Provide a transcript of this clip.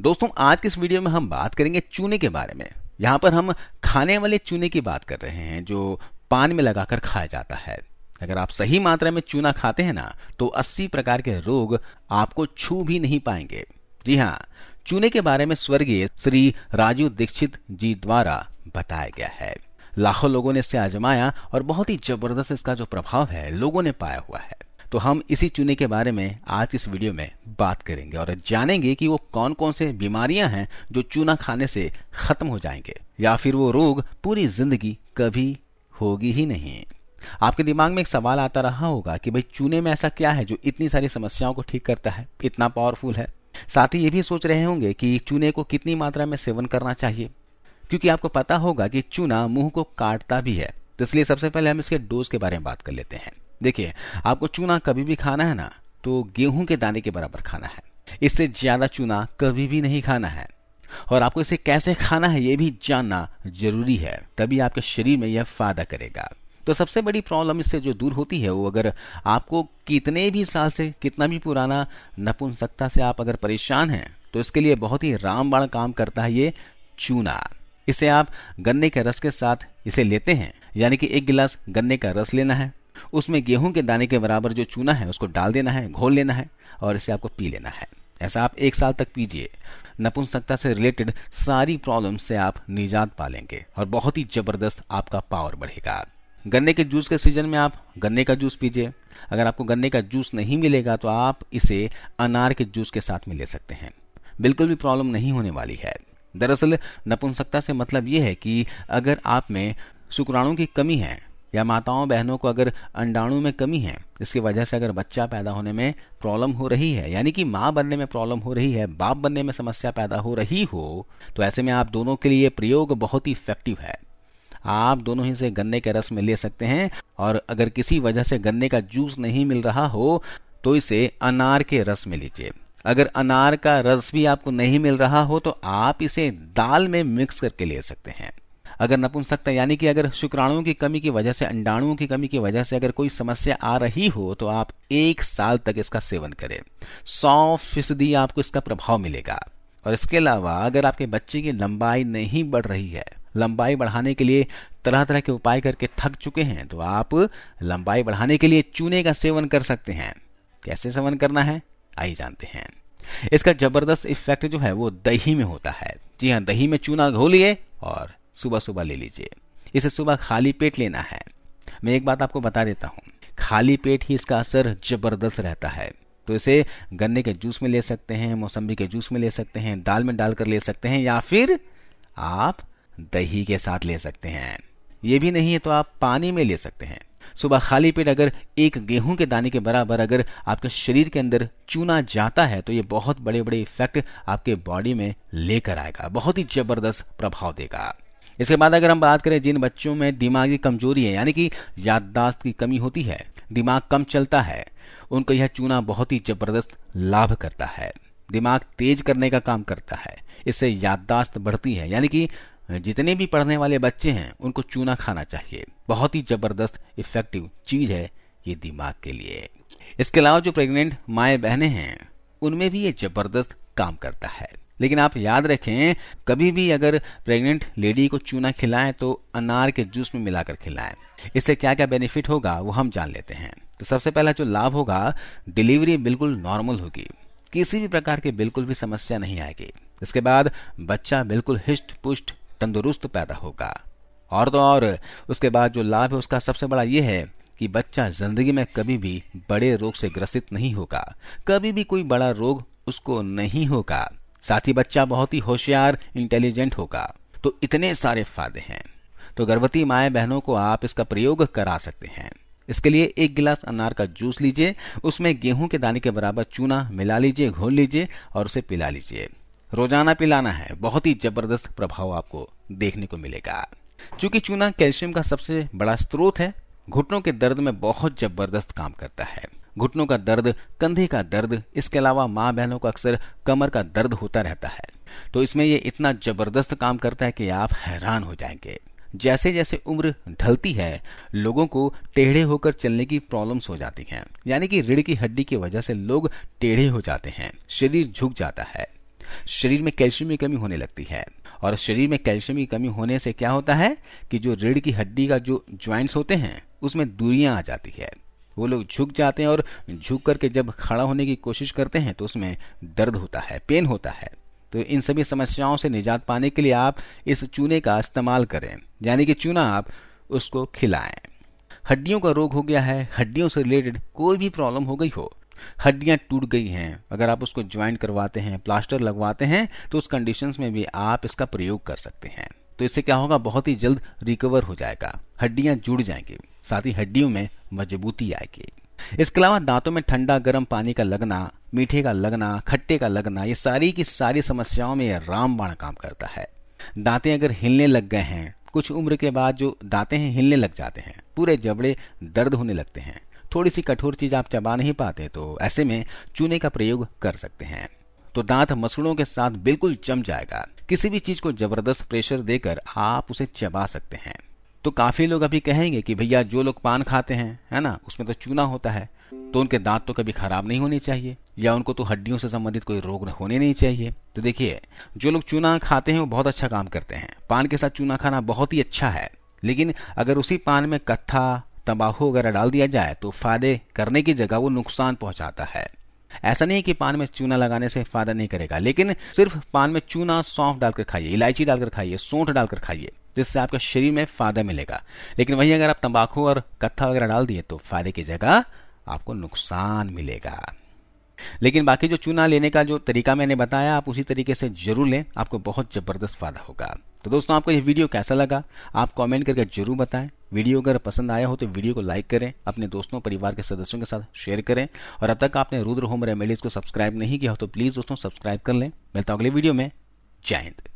दोस्तों आज के इस वीडियो में हम बात करेंगे चूने के बारे में यहाँ पर हम खाने वाले चूने की बात कर रहे हैं जो पान में लगाकर खाया जाता है अगर आप सही मात्रा में चूना खाते हैं ना तो 80 प्रकार के रोग आपको छू भी नहीं पाएंगे जी हाँ चूने के बारे में स्वर्गीय श्री राजू दीक्षित जी द्वारा बताया गया है लाखों लोगों ने इसे आजमाया और बहुत ही जबरदस्त इसका जो प्रभाव है लोगों ने पाया हुआ है तो हम इसी चूने के बारे में आज इस वीडियो में बात करेंगे और जानेंगे कि वो कौन कौन से बीमारियां हैं जो चूना खाने से खत्म हो जाएंगे या फिर वो रोग पूरी जिंदगी कभी होगी ही नहीं आपके दिमाग में एक सवाल आता रहा होगा कि भाई चूने में ऐसा क्या है जो इतनी सारी समस्याओं को ठीक करता है इतना पावरफुल है साथ ही ये भी सोच रहे होंगे कि चूने को कितनी मात्रा में सेवन करना चाहिए क्योंकि आपको पता होगा कि चूना मुंह को काटता भी है तो इसलिए सबसे पहले हम इसके डोज के बारे में बात कर लेते हैं देखिए आपको चूना कभी भी खाना है ना तो गेहूं के दाने के बराबर खाना है इससे ज्यादा चूना कभी भी नहीं खाना है और आपको इसे कैसे खाना है यह भी जानना जरूरी है तभी आपके शरीर में यह फायदा करेगा तो सबसे बड़ी प्रॉब्लम इससे जो दूर होती है वो अगर आपको कितने भी साल से कितना भी पुराना नपुंसकता से आप अगर परेशान हैं तो इसके लिए बहुत ही रामबाण काम करता है ये चूना इसे आप गन्ने के रस के साथ इसे लेते हैं यानी कि एक गिलास गन्ने का रस लेना है उसमें गेहूं के दाने के बराबर जो चूना है उसको डाल देना है घोल लेना है और इसे आपको पी लेना है ऐसा आप एक साल तक पीजिए नपुंसकता से रिलेटेड सारी प्रॉब्लम से आप निजात पा लेंगे और बहुत ही जबरदस्त आपका पावर बढ़ेगा गन्ने के जूस के सीजन में आप गन्ने का जूस पीजिए अगर आपको गन्ने का जूस नहीं मिलेगा तो आप इसे अनार के जूस के साथ में ले सकते हैं बिल्कुल भी प्रॉब्लम नहीं होने वाली है दरअसल नपुंसकता से मतलब यह है कि अगर आप में शुक्राणु की कमी है या माताओं बहनों को अगर अंडाणु में कमी है इसकी वजह से अगर बच्चा पैदा होने में प्रॉब्लम हो रही है यानी कि माँ बनने में प्रॉब्लम हो रही है बाप बनने में समस्या पैदा हो रही हो तो ऐसे में आप दोनों के लिए प्रयोग बहुत ही इफेक्टिव है आप दोनों ही से गन्ने के रस में ले सकते हैं और अगर किसी वजह से गन्ने का जूस नहीं मिल रहा हो तो इसे अनार के रस में लीजिए अगर अनार का रस भी आपको नहीं मिल रहा हो तो आप इसे दाल में मिक्स करके ले सकते हैं अगर नपुंसकता यानी कि अगर शुक्राणुओं की कमी की वजह से अंडाणुओं की कमी की वजह से अगर कोई समस्या आ रही हो तो आप एक साल तक इसका सेवन करें सौ फीसदी आपको इसका प्रभाव मिलेगा और इसके अलावा अगर आपके बच्चे की लंबाई नहीं बढ़ रही है लंबाई बढ़ाने के लिए तरह तरह के उपाय करके थक चुके हैं तो आप लंबाई बढ़ाने के लिए चूने का सेवन कर सकते हैं कैसे सेवन करना है आइए जानते हैं इसका जबरदस्त इफेक्ट जो है वो दही में होता है जी हाँ दही में चूना घोलिए और सुबह सुबह ले लीजिए इसे सुबह खाली पेट लेना है मैं एक बात आपको बता देता हूं खाली पेट ही इसका असर जबरदस्त रहता है तो इसे गन्ने के जूस में ले सकते हैं मौसम्बी के जूस में ले सकते हैं दाल में डालकर ले सकते हैं या फिर आप दही के साथ ले सकते हैं ये भी नहीं है तो आप पानी में ले सकते हैं सुबह खाली पेट अगर एक गेहूं के दाने के बराबर अगर आपके शरीर के अंदर चूना जाता है तो ये बहुत बड़े बड़े इफेक्ट आपके बॉडी में लेकर आएगा बहुत ही जबरदस्त प्रभाव देगा इसके बाद अगर हम बात करें जिन बच्चों में दिमागी कमजोरी है यानी कि याददाश्त की कमी होती है दिमाग कम चलता है उनको यह चूना बहुत ही जबरदस्त लाभ करता है दिमाग तेज करने का काम करता है इससे याददाश्त बढ़ती है यानी कि जितने भी पढ़ने वाले बच्चे हैं उनको चूना खाना चाहिए बहुत ही जबरदस्त इफेक्टिव चीज है ये दिमाग के लिए इसके अलावा जो प्रेग्नेंट माए बहने हैं उनमें भी ये जबरदस्त काम करता है लेकिन आप याद रखें कभी भी अगर प्रेग्नेंट लेडी को चूना खिलाएं तो अनार के जूस में मिलाकर खिलाएं इससे क्या क्या बेनिफिट होगा वो हम जान लेते हैं तो सबसे पहला जो लाभ होगा डिलीवरी बिल्कुल नॉर्मल होगी किसी भी प्रकार की बिल्कुल भी समस्या नहीं आएगी इसके बाद बच्चा बिल्कुल हिष्ट पुष्ट तंदुरुस्त पैदा होगा और तो और उसके बाद जो लाभ है उसका सबसे बड़ा ये है कि बच्चा जिंदगी में कभी भी बड़े रोग से ग्रसित नहीं होगा कभी भी कोई बड़ा रोग उसको नहीं होगा साथ ही बच्चा बहुत ही होशियार इंटेलिजेंट होगा तो इतने सारे फायदे हैं तो गर्भवती माए बहनों को आप इसका प्रयोग करा सकते हैं इसके लिए एक गिलास अनार का जूस लीजिए उसमें गेहूं के दाने के बराबर चूना मिला लीजिए घोल लीजिए और उसे पिला लीजिए रोजाना पिलाना है बहुत ही जबरदस्त प्रभाव आपको देखने को मिलेगा चूंकि चूना कैल्शियम का सबसे बड़ा स्रोत है घुटनों के दर्द में बहुत जबरदस्त काम करता है घुटनों का दर्द कंधे का दर्द इसके अलावा माँ बहनों का अक्सर कमर का दर्द होता रहता है तो इसमें ये इतना जबरदस्त काम करता है कि आप हैरान हो जाएंगे जैसे जैसे उम्र ढलती है लोगों को टेढ़े होकर चलने की प्रॉब्लम्स हो जाती हैं यानी कि रीढ़ की हड्डी की वजह से लोग टेढ़े हो जाते हैं शरीर झुक जाता है शरीर में कैल्शियम की कमी होने लगती है और शरीर में कैल्शियम की कमी होने से क्या होता है कि जो रीढ़ की हड्डी का जो ज्वाइंट्स होते हैं उसमें दूरियां आ जाती है वो लोग झुक जाते हैं और झुक करके जब खड़ा होने की कोशिश करते हैं तो उसमें दर्द होता है पेन होता है तो इन सभी समस्याओं से निजात पाने के लिए आप इस चूने का इस्तेमाल करें यानी कि चूना आप उसको खिलाएं हड्डियों का रोग हो गया है हड्डियों से रिलेटेड कोई भी प्रॉब्लम हो गई हो हड्डियां टूट गई हैं अगर आप उसको ज्वाइंट करवाते हैं प्लास्टर लगवाते हैं तो उस कंडीशंस में भी आप इसका प्रयोग कर सकते हैं तो इससे क्या होगा बहुत ही जल्द रिकवर हो जाएगा हड्डियां जुड़ जाएंगी साथ ही हड्डियों में मजबूती आएगी इसके अलावा दांतों में ठंडा गर्म पानी का लगना मीठे का लगना खट्टे का लगना ये सारी की सारी समस्याओं में रामबाण काम करता है दांतें अगर हिलने लग गए हैं कुछ उम्र के बाद जो दांतें हैं हिलने लग जाते हैं पूरे जबड़े दर्द होने लगते हैं थोड़ी सी कठोर चीज आप चबा नहीं पाते तो ऐसे में चूने का प्रयोग कर सकते हैं तो दांत मसूड़ों के साथ बिल्कुल जम जाएगा किसी भी चीज को जबरदस्त प्रेशर देकर आप उसे चबा सकते हैं तो काफी लोग अभी कहेंगे कि भैया जो लोग पान खाते हैं है ना उसमें तो चूना होता है तो उनके दांत तो कभी खराब नहीं होने चाहिए या उनको तो हड्डियों से संबंधित कोई रोग होने नहीं चाहिए तो देखिए जो लोग चूना खाते हैं वो बहुत अच्छा काम करते हैं पान के साथ चूना खाना बहुत ही अच्छा है लेकिन अगर उसी पान में कत्था तंबाकू वगैरह डाल दिया जाए तो फायदे करने की जगह वो नुकसान पहुंचाता है ऐसा नहीं है कि पान में चूना लगाने से फायदा नहीं करेगा लेकिन सिर्फ पान में चूना सौंफ डालकर खाइए इलायची डालकर खाइए सोंठ डालकर खाइए जिससे आपके शरीर में फायदा मिलेगा लेकिन वहीं अगर आप तंबाकू और कत्था वगैरह डाल दिए तो फायदे की जगह आपको नुकसान मिलेगा लेकिन बाकी जो चूना लेने का जो तरीका मैंने बताया आप उसी तरीके से जरूर लें आपको बहुत जबरदस्त फायदा होगा तो दोस्तों आपको यह वीडियो कैसा लगा आप कमेंट करके जरूर बताएं वीडियो अगर पसंद आया हो तो वीडियो को लाइक करें अपने दोस्तों परिवार के सदस्यों के साथ शेयर करें और अब तक आपने रुद्र होम रेमेडीज को सब्सक्राइब नहीं किया हो तो प्लीज़ दोस्तों सब्सक्राइब कर लें मिलता अगले वीडियो में जय हिंद